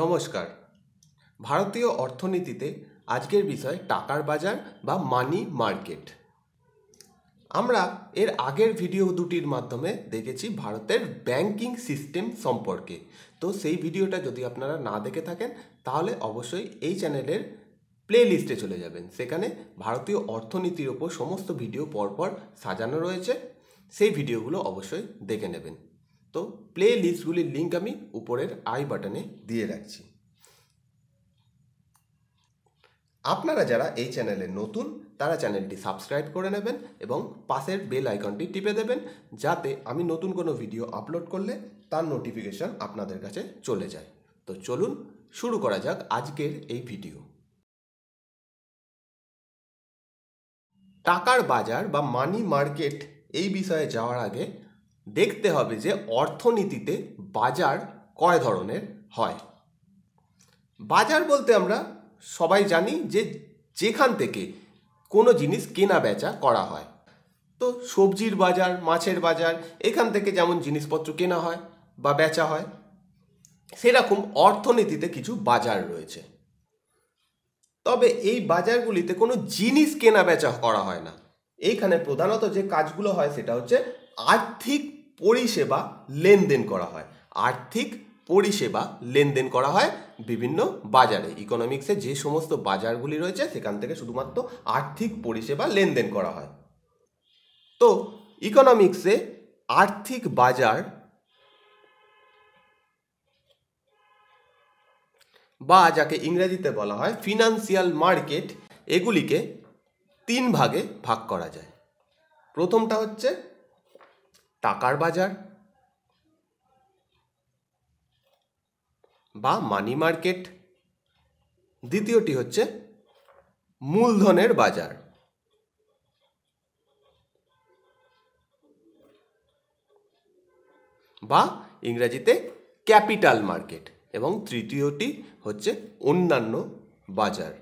নমস্কার ভারতীয় অর্থনীতিতে আজকের বিষয় টাকার বাজার বা মানি মার্কেট আমরা এর আগের ভিডিও দুটির মাধ্যমে দেখেছি ভারতের ব্যাংকিং সিস্টেম সম্পর্কে তো সেই ভিডিওটা যদি আপনারা না দেখে থাকেন তাহলে অবশ্যই এই চ্যানেলের প্লে লিস্টে চলে যাবেন সেখানে ভারতীয় অর্থনীতির ওপর সমস্ত ভিডিও পরপর সাজানো রয়েছে সেই ভিডিওগুলো অবশ্যই দেখে নেবেন তো প্লে লিস্টগুলির লিঙ্ক আমি উপরের আই বাটনে দিয়ে রাখছি আপনারা যারা এই চ্যানেলে নতুন তারা চ্যানেলটি সাবস্ক্রাইব করে নেবেন এবং পাশের বেল আইকনটি টিপে দেবেন যাতে আমি নতুন কোনো ভিডিও আপলোড করলে তার নোটিফিকেশান আপনাদের কাছে চলে যায় তো চলুন শুরু করা যাক আজকের এই ভিডিও টাকার বাজার বা মানি মার্কেট এই বিষয়ে যাওয়ার আগে দেখতে হবে যে অর্থনীতিতে বাজার কয় ধরনের হয় বাজার বলতে আমরা সবাই জানি যে যেখান থেকে কোনো জিনিস কেনা বেচা করা হয় তো সবজির বাজার মাছের বাজার এখান থেকে যেমন জিনিসপত্র কেনা হয় বা বেচা হয় সেরকম অর্থনীতিতে কিছু বাজার রয়েছে তবে এই বাজারগুলিতে কোনো জিনিস কেনা বেচা করা হয় না এইখানে প্রধানত যে কাজগুলো হয় সেটা হচ্ছে আর্থিক পরিষেবা লেনদেন করা হয় আর্থিক পরিষেবা লেনদেন করা হয় বিভিন্ন বাজারে ইকোনমিক্সে যে সমস্ত বাজারগুলি রয়েছে সেখান থেকে শুধুমাত্র আর্থিক পরিষেবা লেনদেন করা হয় তো ইকোনমিক্সে আর্থিক বাজার বা যাকে ইংরেজিতে বলা হয় ফিনান্সিয়াল মার্কেট এগুলিকে তিন ভাগে ভাগ করা যায় প্রথমটা হচ্ছে টাকার বাজার বা মানি মার্কেট দ্বিতীয়টি হচ্ছে মূলধনের বাজার বা ইংরাজিতে ক্যাপিটাল মার্কেট এবং তৃতীয়টি হচ্ছে অন্যান্য বাজার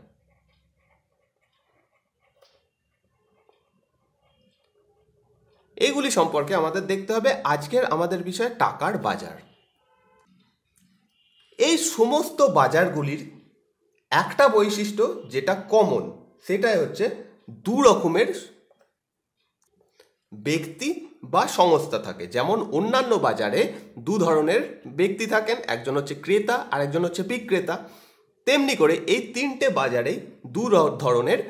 এগুলি সম্পর্কে আমাদের দেখতে হবে আজকের আমাদের বিষয় টাকার বাজার এই সমস্ত বাজারগুলির একটা বৈশিষ্ট্য যেটা কমন সেটাই হচ্ছে দু রকমের ব্যক্তি বা সংস্থা থাকে যেমন অন্যান্য বাজারে দু ধরনের ব্যক্তি থাকেন একজন হচ্ছে ক্রেতা আর একজন হচ্ছে বিক্রেতা তেমনি করে এই তিনটে বাজারেই দু ধরনের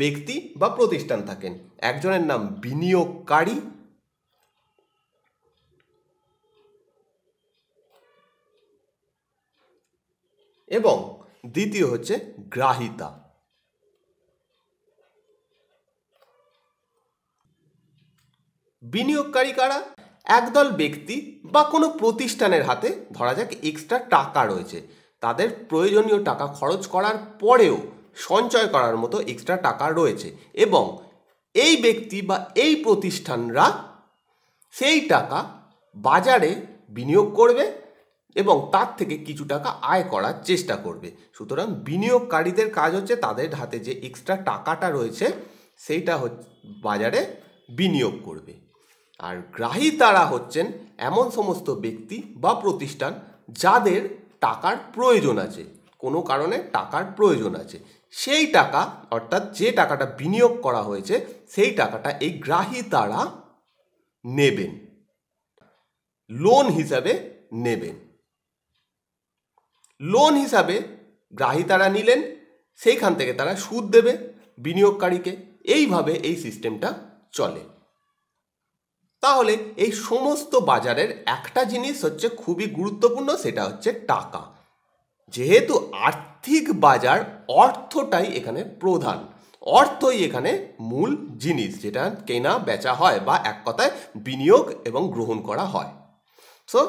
ব্যক্তি বা প্রতিষ্ঠান থাকেন একজনের নাম বিনিয়োগকারী এবং দ্বিতীয় হচ্ছে গ্রাহিতা বিনিয়োগকারী কারা একদল ব্যক্তি বা কোনো প্রতিষ্ঠানের হাতে ধরা যাক এক্সট্রা টাকা রয়েছে তাদের প্রয়োজনীয় টাকা খরচ করার পরেও সঞ্চয় করার মতো এক্সট্রা টাকা রয়েছে এবং এই ব্যক্তি বা এই প্রতিষ্ঠানরা সেই টাকা বাজারে বিনিয়োগ করবে এবং তার থেকে কিছু টাকা আয় করার চেষ্টা করবে সুতরাং বিনিয়োগকারীদের কাজ হচ্ছে তাদের হাতে যে এক্সট্রা টাকাটা রয়েছে সেইটা বাজারে বিনিয়োগ করবে আর গ্রাহীতারা হচ্ছেন এমন সমস্ত ব্যক্তি বা প্রতিষ্ঠান যাদের টাকার প্রয়োজন আছে কোনো কারণে টাকার প্রয়োজন আছে সেই টাকা অর্থাৎ যে টাকাটা বিনিয়োগ করা হয়েছে সেই টাকাটা এই গ্রাহিতারা নেবেন লোন হিসাবে নেবেন লোন হিসাবে গ্রাহিতারা নিলেন সেইখান থেকে তারা সুদ দেবে বিনিয়োগকারীকে এইভাবে এই সিস্টেমটা চলে তাহলে এই সমস্ত বাজারের একটা জিনিস হচ্ছে খুবই গুরুত্বপূর্ণ সেটা হচ্ছে টাকা যেহেতু আর্থ আর্থিক বাজার অর্থটাই এখানে প্রধান অর্থই এখানে মূল জিনিস যেটা কেনা বেচা হয় বা এক কথায় বিনিয়োগ এবং গ্রহণ করা হয় সো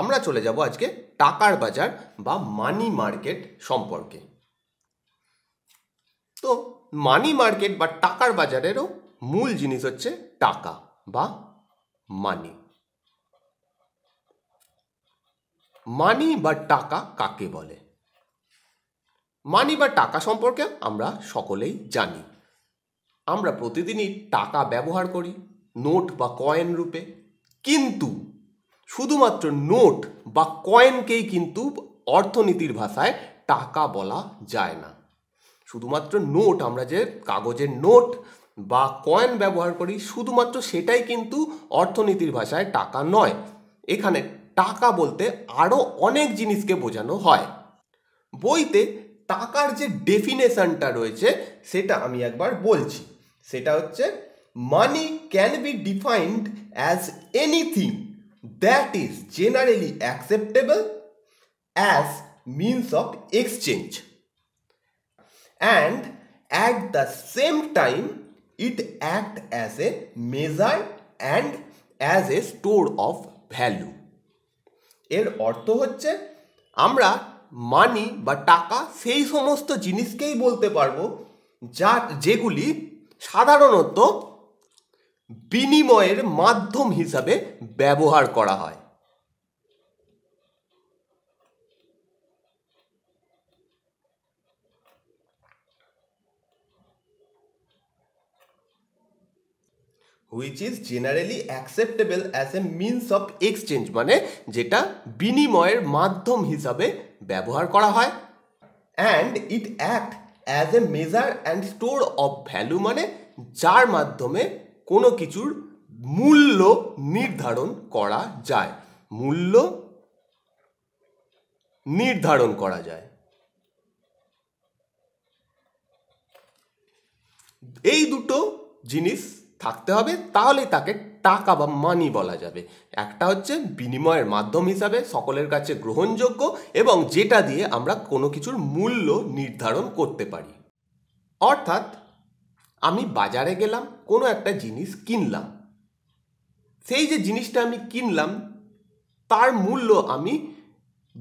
আমরা চলে যাব আজকে টাকার বাজার বা মানি মার্কেট সম্পর্কে তো মানি মার্কেট বা টাকার বাজারেরও মূল জিনিস হচ্ছে টাকা বা মানি মানি বা টাকা কাকে বলে মানি বা টাকা সম্পর্কে আমরা সকলেই জানি আমরা প্রতিদিনই টাকা ব্যবহার করি নোট বা কয়েন রূপে কিন্তু শুধুমাত্র নোট বা কয়েনকেই কিন্তু অর্থনীতির ভাষায় টাকা বলা যায় না শুধুমাত্র নোট আমরা যে কাগজের নোট বা কয়েন ব্যবহার করি শুধুমাত্র সেটাই কিন্তু অর্থনীতির ভাষায় টাকা নয় এখানে টাকা বলতে আরও অনেক জিনিসকে বোঝানো হয় বইতে টাকার যে ডেফিনেশনটা রয়েছে সেটা আমি একবার বলছি সেটা হচ্ছে money can be defined as anything that is generally acceptable as means of exchange and at the same time it act as a measure and as a store of value এর অর্থ হচ্ছে আমরা মানি বা টাকা সেই সমস্ত জিনিসকেই বলতে পারবো যা যেগুলি সাধারণত বিনিময়ের মাধ্যম হিসাবে ব্যবহার করা হয় which is generally acceptable as a means of exchange মানে যেটা বিনিময়ের মাধ্যম হিসাবে ব্যবহার করা হয় and it act as a measure and store of value মানে যার মাধ্যমে কোনো কিছুর মূল্য নির্ধারণ করা যায় মূল্য নির্ধারণ করা যায় এই দুটো জিনিস থাকতে হবে তাহলেই তাকে টাকা বা মানি বলা যাবে একটা হচ্ছে বিনিময়ের মাধ্যম হিসাবে সকলের কাছে গ্রহণযোগ্য এবং যেটা দিয়ে আমরা কোনো কিছুর মূল্য নির্ধারণ করতে পারি অর্থাৎ আমি বাজারে গেলাম কোনো একটা জিনিস কিনলাম সেই যে জিনিসটা আমি কিনলাম তার মূল্য আমি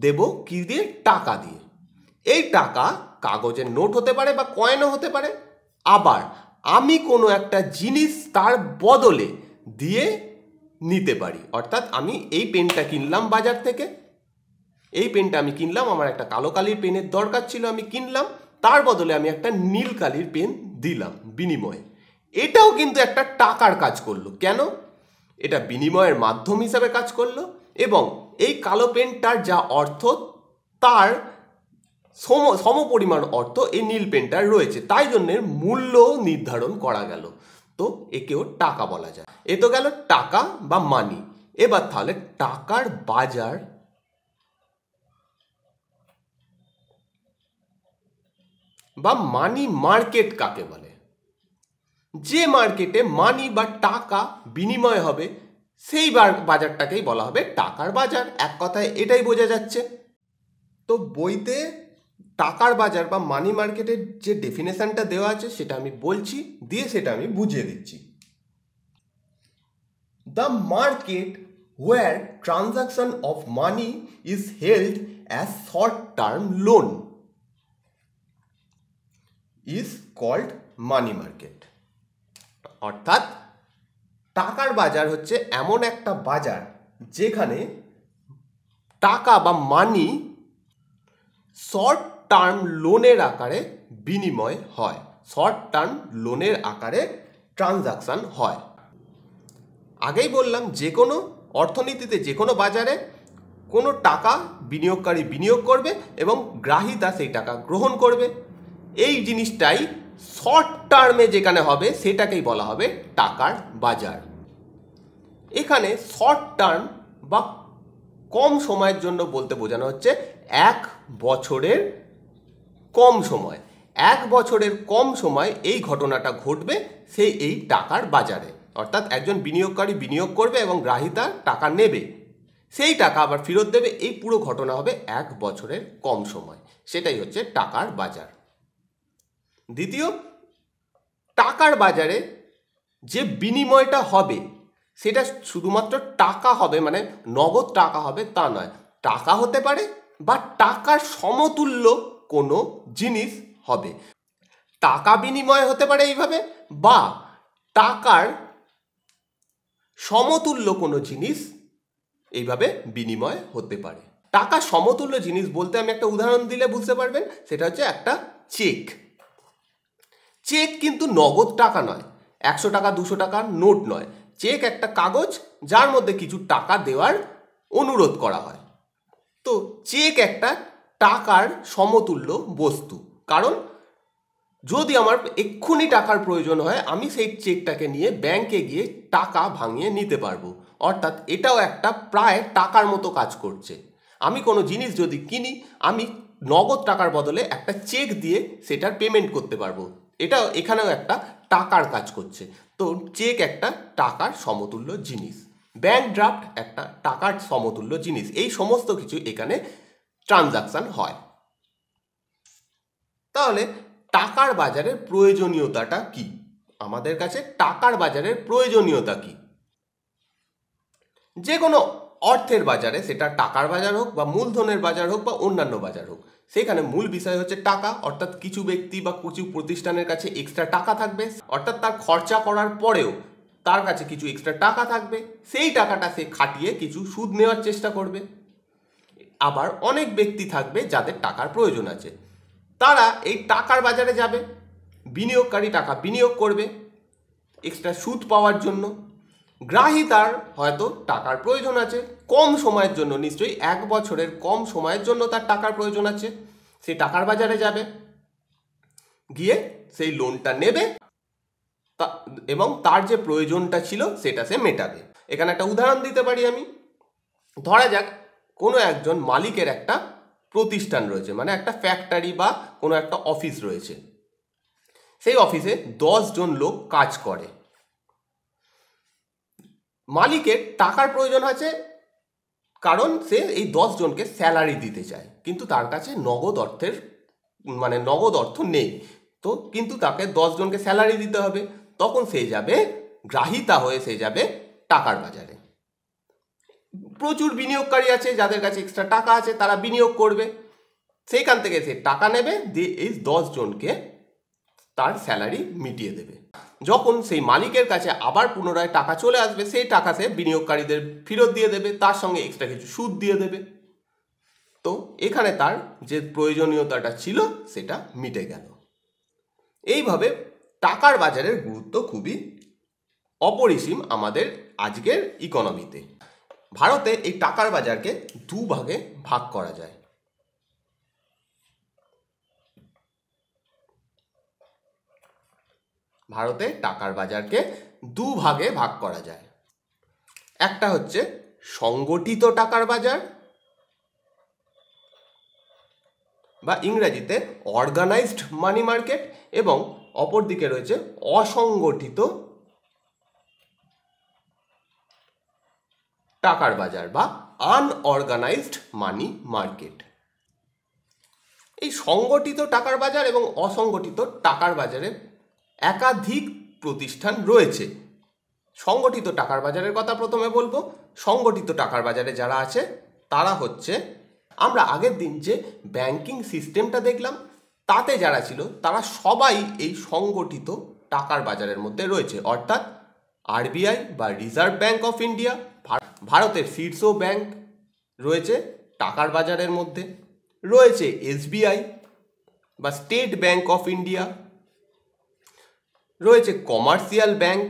দেব কি দিয়ে টাকা দিয়ে এই টাকা কাগজের নোট হতে পারে বা কয়েনও হতে পারে আবার আমি কোনো একটা জিনিস তার বদলে দিয়ে নিতে পারি অর্থাৎ আমি এই পেনটা কিনলাম বাজার থেকে এই পেনটা আমি কিনলাম আমার একটা কালো কালির পেনের দরকার ছিল আমি কিনলাম তার বদলে আমি একটা নীল কালির পেন দিলাম বিনিময়ে এটাও কিন্তু একটা টাকার কাজ করলো কেন এটা বিনিময়ের মাধ্যম হিসাবে কাজ করলো এবং এই কালো পেনটার যা অর্থ তার সম সমপরিমাণ অর্থ এই নীল পেনটার রয়েছে তাই জন্যের মূল্য নির্ধারণ করা গেল তো একেও টাকা বলা যায় এ তো গেল টাকা বা মানি এবার তাহলে টাকার বাজার বা মানি মার্কেট কাকে বলে যে মার্কেটে মানি বা টাকা বিনিময় হবে সেই বাজারটাকেই বলা হবে টাকার বাজার এক কথায় এটাই বোঝা যাচ্ছে তো বইতে টাকার বাজার বা মানি মার্কেটের যে ডেফিনেশনটা দেওয়া আছে সেটা আমি বলছি দিয়ে সেটা আমি বুঝিয়ে দিচ্ছি the market where transaction of money is held as short term loan is called money market অর্থাৎ টাকার বাজার হচ্ছে এমন একটা বাজার যেখানে টাকা বা মানি শর্ট টার্ম লোনের আকারে বিনিময় হয় শর্ট টার্ম লোনের আকারে ট্রানজাকশান হয় আগেই বললাম যে কোনো অর্থনীতিতে যে কোনো বাজারে কোনো টাকা বিনিয়োগকারী বিনিয়োগ করবে এবং গ্রাহিতা সেই টাকা গ্রহণ করবে এই জিনিসটাই শর্ট টার্মে যেখানে হবে সেটাকেই বলা হবে টাকার বাজার এখানে শর্ট টার্ম বা কম সময়ের জন্য বলতে বোঝানো হচ্ছে এক বছরের কম সময় এক বছরের কম সময় এই ঘটনাটা ঘটবে সেই এই টাকার বাজারে অর্থাৎ একজন বিনিয়োগকারী বিনিয়োগ করবে এবং গ্রাহিতা টাকা নেবে সেই টাকা আবার ফেরত দেবে এই পুরো ঘটনা হবে এক বছরের কম সময় সেটাই হচ্ছে টাকার বাজার দ্বিতীয় টাকার বাজারে যে বিনিময়টা হবে সেটা শুধুমাত্র টাকা হবে মানে নগদ টাকা হবে তা নয় টাকা হতে পারে বা টাকার সমতুল্য কোনো জিনিস হবে টাকা বিনিময় হতে পারে এইভাবে বা টাকার সমতুল্য কোনো জিনিস এইভাবে বিনিময় হতে পারে টাকা সমতুল্য জিনিস বলতে আমি একটা উদাহরণ দিলে বুঝতে পারবেন সেটা হচ্ছে একটা চেক চেক কিন্তু নগদ টাকা নয় একশো টাকা দুশো টাকার নোট নয় চেক একটা কাগজ যার মধ্যে কিছু টাকা দেওয়ার অনুরোধ করা হয় তো চেক একটা টাকার সমতুল্য বস্তু কারণ যদি আমার এক্ষুনি টাকার প্রয়োজন হয় আমি সেই চেকটাকে নিয়ে ব্যাংকে গিয়ে টাকা ভাঙিয়ে নিতে পারবো অর্থাৎ এটাও একটা প্রায় টাকার মতো কাজ করছে আমি কোনো জিনিস যদি কিনি আমি নগদ টাকার বদলে একটা চেক দিয়ে সেটার পেমেন্ট করতে পারবো এটাও এখানেও একটা টাকার কাজ করছে তো চেক একটা টাকার সমতুল্য জিনিস ব্যাংক ড্রাফট একটা টাকার সমতুল্য জিনিস এই সমস্ত কিছু এখানে ট্রানজাকশান হয় তাহলে টাকার বাজারের প্রয়োজনীয়তাটা কি আমাদের কাছে টাকার বাজারের প্রয়োজনীয়তা কি যে কোনো অর্থের বাজারে সেটা টাকার বাজার হোক বা মূলধনের বাজার হোক বা অন্যান্য বাজার হোক সেখানে মূল বিষয় হচ্ছে টাকা অর্থাৎ কিছু ব্যক্তি বা কিছু প্রতিষ্ঠানের কাছে এক্সট্রা টাকা থাকবে অর্থাৎ তার খরচা করার পরেও তার কাছে কিছু এক্সট্রা টাকা থাকবে সেই টাকাটা সে খাটিয়ে কিছু সুদ নেওয়ার চেষ্টা করবে আবার অনেক ব্যক্তি থাকবে যাদের টাকার প্রয়োজন আছে তারা এই টাকার বাজারে যাবে বিনিয়োগকারী টাকা বিনিয়োগ করবে এক্সট্রা সুদ পাওয়ার জন্য গ্রাহী তার হয়তো টাকার প্রয়োজন আছে কম সময়ের জন্য নিশ্চয়ই এক বছরের কম সময়ের জন্য তার টাকার প্রয়োজন আছে সে টাকার বাজারে যাবে গিয়ে সেই লোনটা নেবে এবং তার যে প্রয়োজনটা ছিল সেটা সে মেটাবে এখানে একটা উদাহরণ দিতে পারি আমি ধরা যাক কোনো একজন মালিকের একটা প্রতিষ্ঠান রয়েছে মানে একটা ফ্যাক্টরি বা কোনো একটা অফিস রয়েছে সেই অফিসে জন লোক কাজ করে মালিকের টাকার প্রয়োজন আছে কারণ সে এই জনকে স্যালারি দিতে চায় কিন্তু তার কাছে নগদ অর্থের মানে নগদ অর্থ নেই তো কিন্তু তাকে জনকে স্যালারি দিতে হবে তখন সে যাবে গ্রাহিতা হয়ে সে যাবে টাকার বাজারে প্রচুর বিনিয়োগকারী আছে যাদের কাছে এক্সট্রা টাকা আছে তারা বিনিয়োগ করবে সেইখান থেকে সে টাকা নেবে দিয়ে এই জনকে তার স্যালারি মিটিয়ে দেবে যখন সেই মালিকের কাছে আবার পুনরায় টাকা চলে আসবে সেই টাকা সে বিনিয়োগকারীদের ফেরত দিয়ে দেবে তার সঙ্গে এক্সট্রা কিছু সুদ দিয়ে দেবে তো এখানে তার যে প্রয়োজনীয়তাটা ছিল সেটা মিটে গেল এইভাবে টাকার বাজারের গুরুত্ব খুবই অপরিসীম আমাদের আজকের ইকোনমিতে ভারতে এই টাকার বাজারকে দু ভাগে ভাগ করা যায় ভারতে টাকার বাজারকে দু ভাগে ভাগ করা যায় একটা হচ্ছে সংগঠিত টাকার বাজার বা ইংরেজিতে অর্গানাইজড মানি মার্কেট এবং অপরদিকে রয়েছে অসংগঠিত টাকার বাজার বা আনঅর্গানাইজড মানি মার্কেট এই সংগঠিত টাকার বাজার এবং অসংগঠিত টাকার বাজারে একাধিক প্রতিষ্ঠান রয়েছে সংগঠিত টাকার বাজারের কথা প্রথমে বলবো সংগঠিত টাকার বাজারে যারা আছে তারা হচ্ছে আমরা আগের দিন যে ব্যাংকিং সিস্টেমটা দেখলাম তাতে যারা ছিল তারা সবাই এই সংগঠিত টাকার বাজারের মধ্যে রয়েছে অর্থাৎ আরবিআই বা রিজার্ভ ব্যাংক অফ ইন্ডিয়া ভারতের শীর্ষ ব্যাংক রয়েছে টাকার বাজারের মধ্যে রয়েছে এসবিআই বা স্টেট ব্যাংক অফ ইন্ডিয়া রয়েছে কমার্শিয়াল ব্যাংক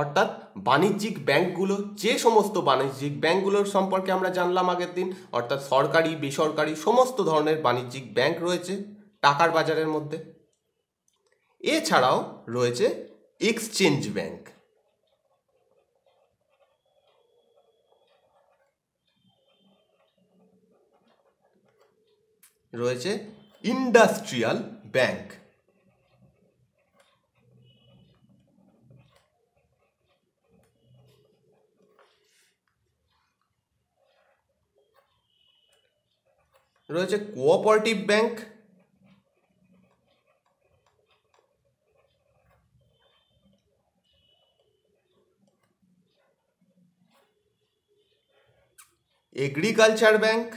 অর্থাৎ বাণিজ্যিক ব্যাংকগুলো যে সমস্ত বাণিজ্যিক ব্যাংকগুলোর সম্পর্কে আমরা জানলাম আগের দিন অর্থাৎ সরকারি বেসরকারি সমস্ত ধরনের বাণিজ্যিক ব্যাংক রয়েছে টাকার বাজারের মধ্যে এছাড়াও রয়েছে এক্সচেঞ্জ ব্যাংক রয়েছে ইন্ডাস্ট্রিয়াল ব্যাংক রয়েছে কোঅপারেটিভ ব্যাংক एग्रीकल्चर बैंक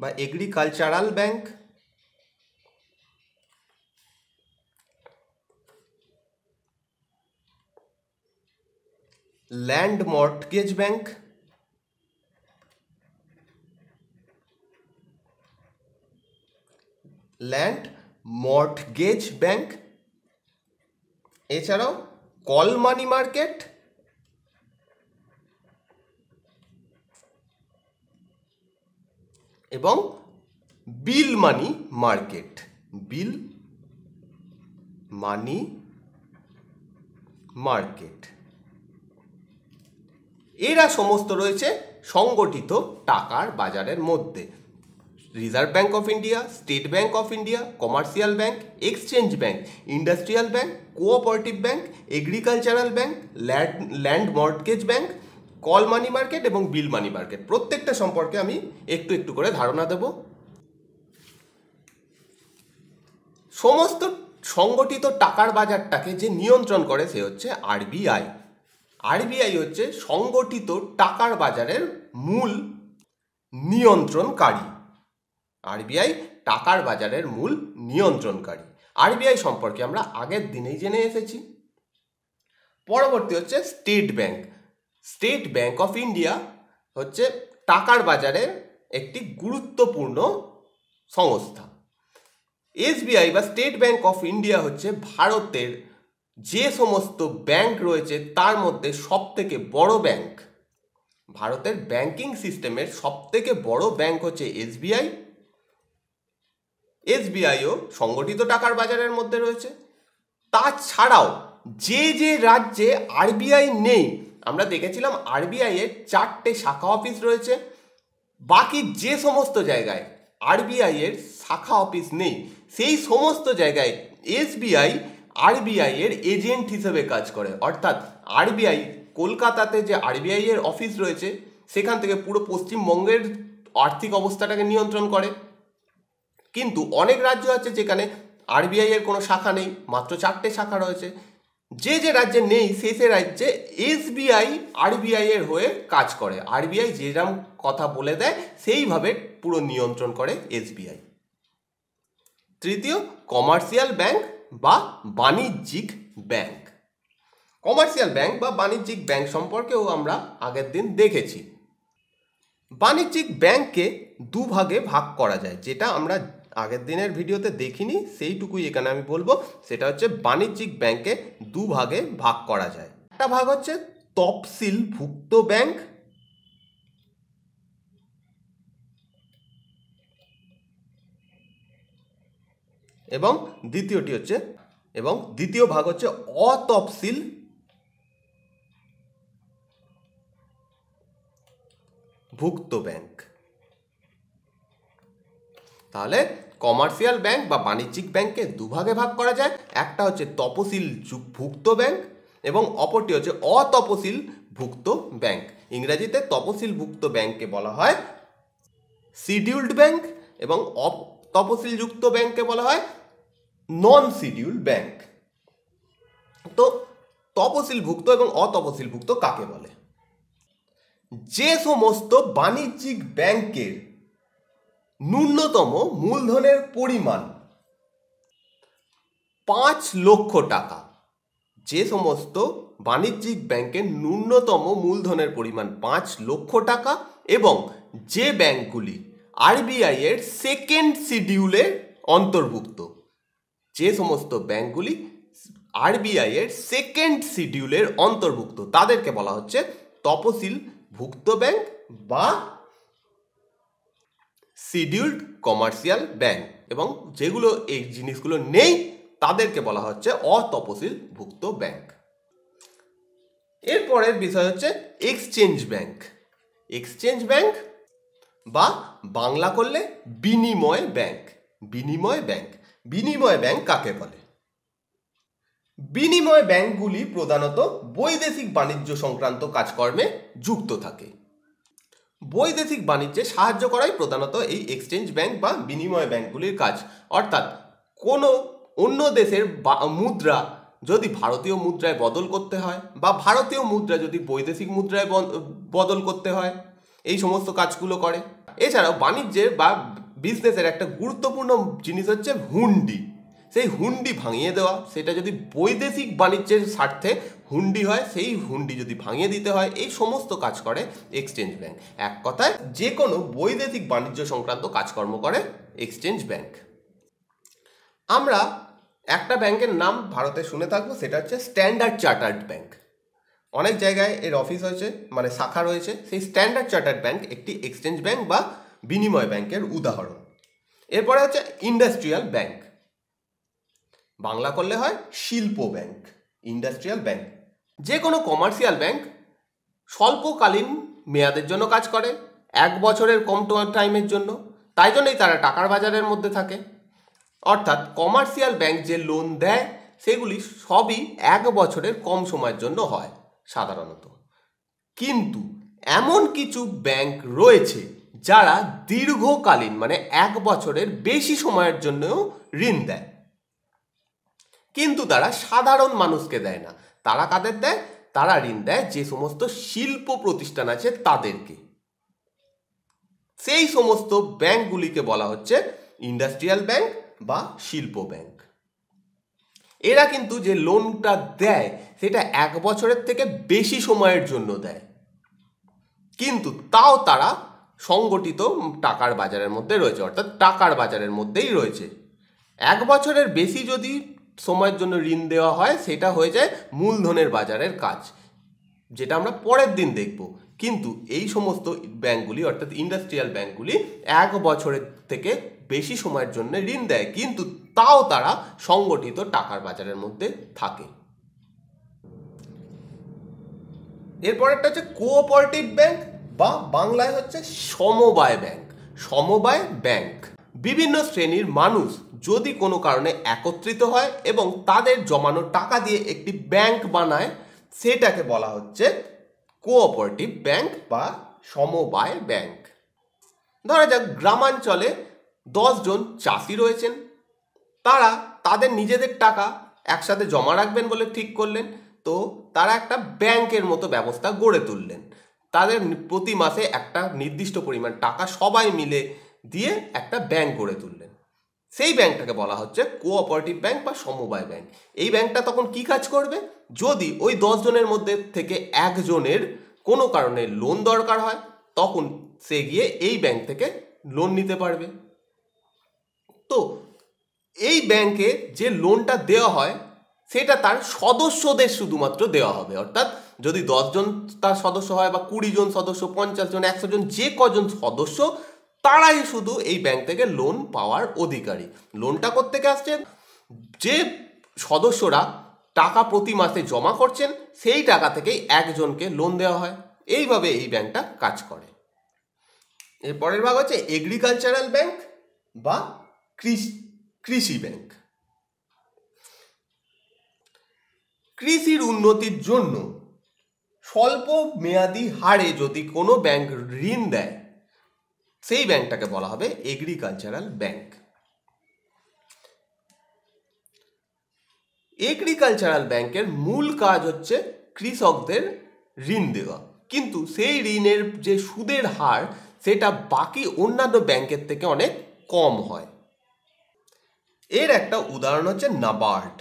बा agricultural bank land mortgage bank land mortgage bank एचड़ा কল মানি মার্কেট এবং bill money market bill money market এরা সমস্ত রয়েছে সংগঠিত টাকার বাজারের মধ্যে reserve bank of India state bank of India commercial bank exchange bank industrial bank cooperative bank agricultural bank land land mortgage bank call money market এবং bill money market প্রত্যেকটা সম্পর্কে আমি একটু একটু করে ধারণা দেব সমস্ত সংগঠিত টাকার বাজারটাকে যে নিয়ন্ত্রণ করে সে হচ্ছে আরবিআই আরবিআই হচ্ছে সংগঠিত টাকার বাজারের মূল নিয়ন্ত্রণকারী আরবিআই টাকার বাজারের মূল নিয়ন্ত্রণকারী আরবিআই সম্পর্কে আমরা আগের দিনেই জেনে এসেছি পরবর্তী হচ্ছে state bank state bank of India হচ্ছে টাকার বাজারে একটি গুরুত্বপূর্ণ সংস্থা এসবিআই বা স্টেট ব্যাংক অফ ইন্ডিয়া হচ্ছে ভারতের যে সমস্ত ব্যাংক রয়েছে তার মধ্যে সবথেকে বড় ব্যাংক ভারতের ব্যাংকিং সিস্টেমের সবথেকে বড় ব্যাংক হচ্ছে এসবিআই এসবিআইও সংগঠিত টাকার বাজারের মধ্যে রয়েছে তাছাড়াও যে যে রাজ্যে আরবিআই নেই আমরা দেখেছিলাম আরবিআই এর চারটে শাখা অফিস রয়েছে বাকি যে সমস্ত জায়গায় আরবিআই এর শাখা অফিস নেই সেই সমস্ত জায়গায় এসবিআই আরবিআই এর এজেন্ট হিসেবে কাজ করে অর্থাৎ আরবিআই কলকাতাতে যে আরবিআই এর অফিস রয়েছে সেখান থেকে পুরো পশ্চিমবঙ্গের আর্থিক অবস্থাটাকে নিয়ন্ত্রণ করে কিন্তু অনেক রাজ্য আছে যেখানে আরবিআই এর কোনো শাখা নেই মাত্র চারটে শাখা রয়েছে যে যে রাজ্যে নেই সেই সে রাজ্যে এসবিআই আরবিআই এর হয়ে কাজ করে আরবিআই যেরকম কথা বলে দেয় সেইভাবে পুরো নিয়ন্ত্রণ করে এসবিআই তৃতীয় কমার্শিয়াল ব্যাংক বা বাণিজ্যিক ব্যাংক কমার্শিয়াল ব্যাংক বা বাণিজ্যিক ব্যাংক সম্পর্কেও আমরা আগের দিন দেখেছি বাণিজ্যিক ব্যাংককে দুভাগে ভাগ করা যায় যেটা আমরা আগের দিনের ভিডিওতে দেখিনি সেইটুকুই এখানে আমি বলবো সেটা হচ্ছে বাণিজ্যিক ব্যাংকে দুভাগে ভাগ করা যায় একটা ভাগ হচ্ছে ভুক্ত ব্যাংক এবং দ্বিতীয়টি হচ্ছে এবং দ্বিতীয় ভাগ হচ্ছে অতফসিল ভুক্ত ব্যাংক তাহলে কমার্শিয়াল ব্যাংক বা বাণিজ্যিক ব্যাংককে দুভাগে ভাগ করা যায় একটা হচ্ছে তপশিল ভুক্ত ব্যাংক এবং অপরটি হচ্ছে অতপশিল ভুক্ত ব্যাংক ইংরেজিতে তপশিলভুক্ত ব্যাংককে বলা হয় সিডিউল্ড ব্যাংক এবং তপশিলযুক্ত ব্যাংককে বলা হয় নন শিডিউল ব্যাংক তো ভুক্ত এবং ভুক্ত কাকে বলে যে সমস্ত বাণিজ্যিক ব্যাংকের ন্যূনতম মূলধনের পরিমাণ পাঁচ লক্ষ টাকা যে সমস্ত বাণিজ্যিক ব্যাংকের ন্যূনতম মূলধনের পরিমাণ পাঁচ লক্ষ টাকা এবং যে ব্যাংকগুলি আরবিআই এর সেকেন্ড শিডিউলে অন্তর্ভুক্ত যে সমস্ত ব্যাংকগুলি আরবিআই এর সেকেন্ড শিডিউলের অন্তর্ভুক্ত তাদেরকে বলা হচ্ছে ভুক্ত ব্যাংক বা শিডিউল্ড কমার্শিয়াল ব্যাংক এবং যেগুলো এই জিনিসগুলো নেই তাদেরকে বলা হচ্ছে অতপশিলভুক্ত ব্যাংক এরপরের বিষয় হচ্ছে এক্সচেঞ্জ ব্যাংক এক্সচেঞ্জ ব্যাংক বা বাংলা করলে বিনিময় ব্যাংক বিনিময় ব্যাংক বিনিময় ব্যাংক কাকে বলে বিনিময় ব্যাংকগুলি প্রধানত বৈদেশিক বাণিজ্য সংক্রান্ত কাজকর্মে যুক্ত থাকে বৈদেশিক বাণিজ্যে সাহায্য করাই প্রধানত এই এক্সচেঞ্জ ব্যাংক বা বিনিময় ব্যাংকগুলির কাজ অর্থাৎ কোনো অন্য দেশের মুদ্রা যদি ভারতীয় মুদ্রায় বদল করতে হয় বা ভারতীয় মুদ্রা যদি বৈদেশিক মুদ্রায় বদল করতে হয় এই সমস্ত কাজগুলো করে এছাড়াও বাণিজ্যের বা বিজনেসের একটা গুরুত্বপূর্ণ জিনিস হচ্ছে হুন্ডি সেই হুন্ডি ভাঙিয়ে দেওয়া সেটা যদি বৈদেশিক বাণিজ্যের স্বার্থে হুন্ডি হয় সেই হুন্ডি যদি ভাঙিয়ে দিতে হয় এই সমস্ত কাজ করে এক্সচেঞ্জ ব্যাংক এক কথায় যে কোনো বৈদেশিক বাণিজ্য সংক্রান্ত কাজকর্ম করে এক্সচেঞ্জ ব্যাংক আমরা একটা ব্যাংকের নাম ভারতে শুনে থাকবো সেটা হচ্ছে স্ট্যান্ডার্ড চার্টার্ড ব্যাংক অনেক জায়গায় এর অফিস হয়েছে মানে শাখা রয়েছে সেই স্ট্যান্ডার্ড চার্টার্ড ব্যাংক একটি এক্সচেঞ্জ ব্যাংক বা বিনিময় ব্যাংকের উদাহরণ এরপরে হচ্ছে ইন্ডাস্ট্রিয়াল ব্যাংক বাংলা করলে হয় শিল্প ব্যাংক ইন্ডাস্ট্রিয়াল ব্যাংক যে কোনো কমার্শিয়াল ব্যাংক স্বল্পকালীন মেয়াদের জন্য কাজ করে এক বছরের কম টাইমের জন্য তাই জন্যই তারা টাকার বাজারের মধ্যে থাকে অর্থাৎ কমার্শিয়াল ব্যাংক যে লোন দেয় সেগুলি সবই এক বছরের কম সময়ের জন্য হয় সাধারণত কিন্তু এমন কিছু ব্যাংক রয়েছে যারা দীর্ঘকালীন মানে এক বছরের বেশি সময়ের জন্যও ঋণ দেয় কিন্তু তারা সাধারণ মানুষকে দেয় না তারা কাদের দেয় তারা ঋণ দেয় যে সমস্ত শিল্প প্রতিষ্ঠান আছে তাদেরকে সেই সমস্ত ব্যাংকগুলিকে বলা হচ্ছে ইন্ডাস্ট্রিয়াল ব্যাংক বা শিল্প ব্যাংক এরা কিন্তু যে লোনটা দেয় সেটা এক বছরের থেকে বেশি সময়ের জন্য দেয় কিন্তু তাও তারা সংগঠিত টাকার বাজারের মধ্যে রয়েছে অর্থাৎ টাকার বাজারের মধ্যেই রয়েছে এক বছরের বেশি যদি সময়ের জন্য ঋণ দেওয়া হয় সেটা হয়ে যায় মূলধনের বাজারের কাজ যেটা আমরা পরের দিন দেখব কিন্তু এই সমস্ত ব্যাঙ্কগুলি অর্থাৎ ইন্ডাস্ট্রিয়াল ব্যাঙ্কগুলি এক বছরের থেকে বেশি সময়ের জন্য ঋণ দেয় কিন্তু তাও তারা সংগঠিত টাকার বাজারের মধ্যে থাকে এরপরেরটা হচ্ছে কোঅপারেটিভ ব্যাংক বা বাংলায় হচ্ছে সমবায় ব্যাংক সমবায় ব্যাংক বিভিন্ন শ্রেণীর মানুষ যদি কোনো কারণে একত্রিত হয় এবং তাদের জমানো টাকা দিয়ে একটি ব্যাংক বানায় সেটাকে বলা হচ্ছে কোঅপারেটিভ ব্যাংক বা সমবায় ব্যাংক ধরা যাক গ্রামাঞ্চলে দশজন চাষি রয়েছেন তারা তাদের নিজেদের টাকা একসাথে জমা রাখবেন বলে ঠিক করলেন তো তারা একটা ব্যাংকের মতো ব্যবস্থা গড়ে তুললেন তাদের প্রতি মাসে একটা নির্দিষ্ট পরিমাণ টাকা সবাই মিলে দিয়ে একটা ব্যাংক গড়ে তুললেন সেই ব্যাংকটাকে বলা হচ্ছে কোঅপারেটিভ ব্যাংক বা সমবায় ব্যাংক এই ব্যাংকটা তখন কি কাজ করবে যদি ওই জনের মধ্যে থেকে একজনের কোনো কারণে লোন দরকার হয় তখন সে গিয়ে এই ব্যাংক থেকে লোন নিতে পারবে তো এই ব্যাংকে যে লোনটা দেওয়া হয় সেটা তার সদস্যদের শুধুমাত্র দেওয়া হবে অর্থাৎ যদি দশজন তার সদস্য হয় বা কুড়ি জন সদস্য পঞ্চাশ জন একশো জন যে কজন সদস্য তারাই শুধু এই ব্যাংক থেকে লোন পাওয়ার অধিকারী লোনটা থেকে আসছেন যে সদস্যরা টাকা প্রতি মাসে জমা করছেন সেই টাকা থেকেই একজনকে লোন দেওয়া হয় এইভাবে এই ব্যাংকটা কাজ করে এরপরের ভাগ হচ্ছে এগ্রিকালচারাল ব্যাংক বা কৃষি ব্যাংক কৃষির উন্নতির জন্য স্বল্প মেয়াদি হারে যদি কোনো ব্যাংক ঋণ দেয় সেই ব্যাংকটাকে বলা হবে এগ্রিকালচারাল ব্যাংক এগ্রিকালচারাল ব্যাংকের মূল কাজ হচ্ছে কৃষকদের ঋণ দেওয়া কিন্তু সেই ঋণের যে সুদের হার সেটা বাকি অন্যান্য ব্যাংকের থেকে অনেক কম হয় এর একটা উদাহরণ হচ্ছে নাবার্ড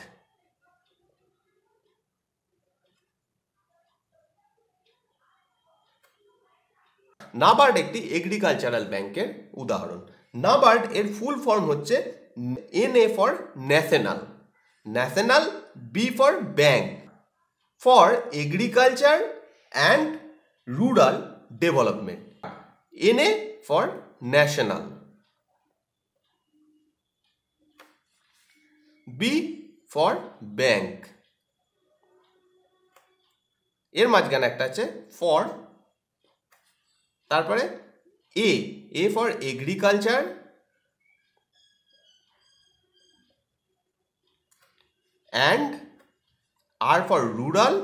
নাবার্ড একটি এগ্রিকালচারাল ব্যাংকের উদাহরণ নাবার্ড এর ফুল ফর্ম হচ্ছে N A for national national B for bank for agriculture and rural development N A for national B for bank এর মাঝখানে একটা আছে ফর তারপরে A A for agriculture and R for rural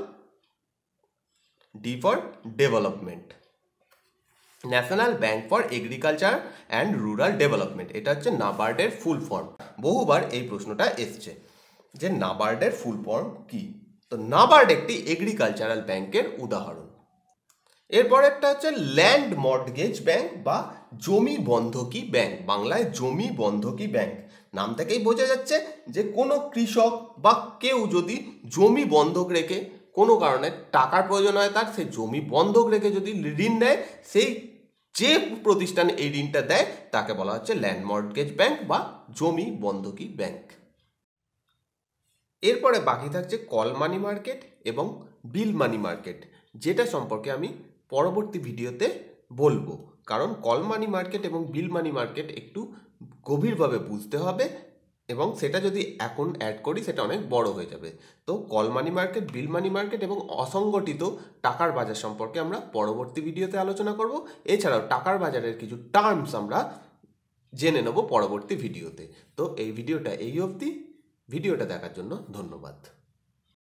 D for development national bank for agriculture and rural development এটা হচ্ছে নাবার্ডের full form বহুবার এই প্রশ্নটা এসছে যে নাবার্ডের ফুল ফর্ম কি তো নাবার্ড একটি এগ্রিকালচারাল ব্যাংকের উদাহরণ এরপর একটা হচ্ছে ল্যান্ড মর্টগেজ ব্যাংক বা জমি বন্ধকি ব্যাংক বাংলায় জমি বন্ধকি ব্যাংক নাম থেকেই বোঝা যাচ্ছে যে কোনো কৃষক বা কেউ যদি জমি বন্ধক রেখে কোনো কারণে টাকার প্রয়োজন হয় তার সেই জমি বন্ধক রেখে যদি ঋণ নেয় সেই যে প্রতিষ্ঠান এই ঋণটা দেয় তাকে বলা হচ্ছে ল্যান্ড মর্টগেজ ব্যাংক বা জমি বন্ধকি ব্যাংক এরপরে বাকি থাকছে কল মানি মার্কেট এবং বিল মানি মার্কেট যেটা সম্পর্কে আমি পরবর্তী ভিডিওতে বলবো কারণ কল মানি মার্কেট এবং বিল মানি মার্কেট একটু গভীরভাবে বুঝতে হবে এবং সেটা যদি এখন অ্যাড করি সেটা অনেক বড় হয়ে যাবে তো call money market bill money market এবং অসংগঠিত টাকার বাজার সম্পর্কে আমরা পরবর্তী ভিডিওতে আলোচনা করব এছাড়াও টাকার বাজারের কিছু টার্মস আমরা জেনে নেব পরবর্তী ভিডিওতে তো এই ভিডিওটা এই অবধি ভিডিওটা দেখার জন্য ধন্যবাদ